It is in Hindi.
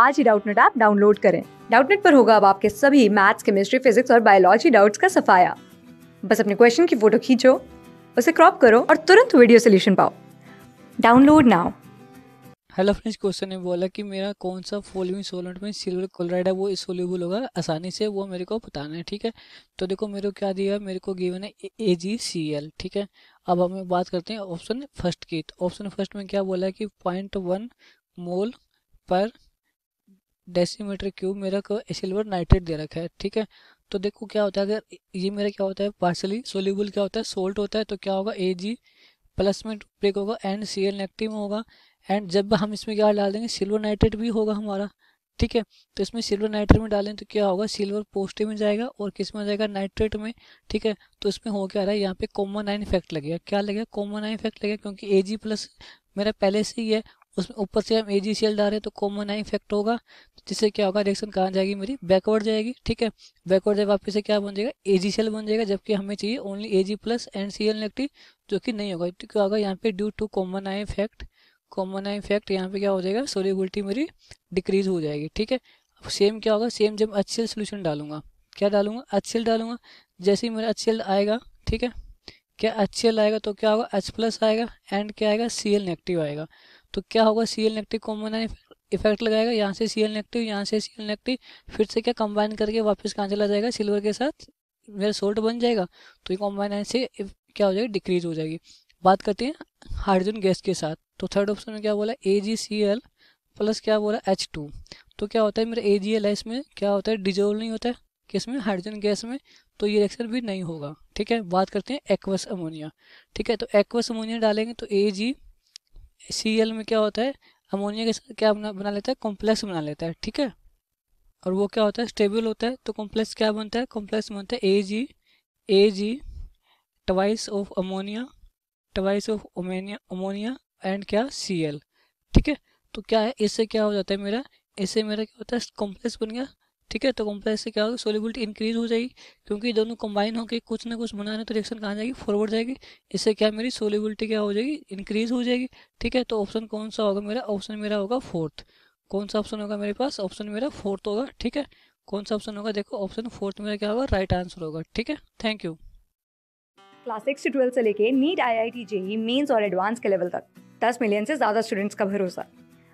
आज ही डाउटनेट ऐप डाउनलोड करें डाउटनेट पर होगा अब आपके सभी मैथ्स केमिस्ट्री फिजिक्स और बायोलॉजी डाउट्स का सफाया बस अपने क्वेश्चन की फोटो खींचो उसे क्रॉप करो और तुरंत वीडियो सोल्यूशन पाओ download now hello friends question ने बोला कि मेरा कौन सा फॉलोइंग सोलेंट में सिल्वर क्लोराइड है वो सोल्यूबल होगा आसानी से वो मेरे को बताना है ठीक है तो देखो मेरे को क्या दिया मेरे को गिवन है ए जी सी एल ठीक है अब हमें बात करते हैं ऑप्शन फर्स्ट की तो ऑप्शन फर्स्ट में क्या बोला है कि पॉइंट वन मोल पर डेसीमीटर क्यूब मेरा को सिल्वर नाइट्रेट दे रखा है ठीक है तो देखो क्या होता है अगर ये मेरा क्या होता है पार्सली सोल्यूबल क्या होता है सोल्ट होता है तो क्या होगा ए जी प्लस में ब्रेक होगा एंड सी एल नेगेटिव होगा एंड जब हम इसमें क्या डाल देंगे सिल्वर नाइट्रेट भी होगा हमारा ठीक है तो इसमें सिल्वर नाइट्रेट में डालें तो क्या होगा सिल्वर पोस्टिव में जाएगा और किस में जाएगा नाइट्रेट में ठीक है तो इसमें हो क्या रहा है यहाँ पे कॉमन नाइन इफेक्ट लगेगा क्या लगेगा कॉमन आइन इफेक्ट लगेगा क्योंकि ए जी प्लस मेरा पहले से ही है उसमें ऊपर से हम ए जी सी एल तो कॉमन आई इफेक्ट होगा तो जिससे क्या होगा रिएक्शन कहाँ जाएगी मेरी बैकवर्ड जाएगी ठीक है बैकवर्ड जब वापस से क्या बन जाएगा ए जी सी एल बन जाएगा जबकि हमें चाहिए only A G plus and C L negative जो कि नहीं होगा तो क्या होगा यहाँ पे due to common ion effect common ion effect यहाँ पे क्या हो जाएगा सोलिबिलिटी मेरी डिक्रीज हो जाएगी ठीक है सेम क्या होगा सेम जब एच सी एल सोल्यूशन डालूंगा क्या डालूंगा एच सी एल डालूंगा जैसे ही मेरा एच सी एल आएगा ठीक है क्या एच सी एल आएगा तो क्या होगा एच प्लस आएगा एंड क्या आएगा सी एल नेगेटिव आएगा तो क्या होगा C L negative common effect लगाएगा यहाँ से सी एल नेगेटिव यहाँ से सी एल नेगेटिव फिर से क्या कंबाइन करके वापस कहाँ चला जाएगा सिल्वर के साथ मेरा सोल्ट बन जाएगा तो ये कॉम्बाइन से क्या हो जाएगी डिक्रीज हो जाएगी बात करते हैं हाइड्रोजन गैस के साथ तो थर्ड ऑप्शन में क्या बोला ए जी सी एल प्लस क्या बोला एच टू तो क्या होता है मेरा ए जी एल है इसमें क्या होता है डिजोल्व नहीं होता है में हाइड्रोजन गैस में तो ये रिएक्शन भी नहीं होगा ठीक है बात करते हैं एक्वस अमोनिया ठीक है तो एक्वस अमोनिया डालेंगे तो ए जी सी में क्या होता है अमोनिया के साथ क्या बना बना लेता है कॉम्प्लेक्स बना लेता है ठीक है और वो क्या होता है स्टेबल होता है तो कॉम्प्लेक्स क्या बनता है कॉम्प्लेक्स बनता है A G A G twice of ammonia twice of ammonia ammonia and क्या सी ठीक है तो क्या है इससे क्या हो जाता है मेरा इससे मेरा क्या होता है कॉम्प्लेक्स बन गया ठीक है तो कंप्लेक्स से क्या होगी सोलिबिलिटी इंक्रीज हो जाएगी क्योंकि दोनों कंबाइन होकर कुछ ना कुछ बना तो रिएक्शन कहाँ जाएगी फॉरवर्ड जाएगी इससे क्या मेरी सोलिबिलिटी क्या हो जाएगी इंक्रीज हो जाएगी ठीक है तो ऑप्शन कौन सा होगा मेरा ऑप्शन मेरा होगा फोर्थ कौन सा ऑप्शन होगा मेरे पास ऑप्शन मेरा फोर्थ होगा ठीक है कौन सा ऑप्शन होगा देखो ऑप्शन फोर्थ मेरा क्या होगा राइट आंसर होगा ठीक है थैंक यू क्लास सिक्स से ट्वेल्थ से लेके NEET I I T JEE mains और एडवांस के लेवल तक दस मिलियन से ज़्यादा स्टूडेंट्स का भरोसा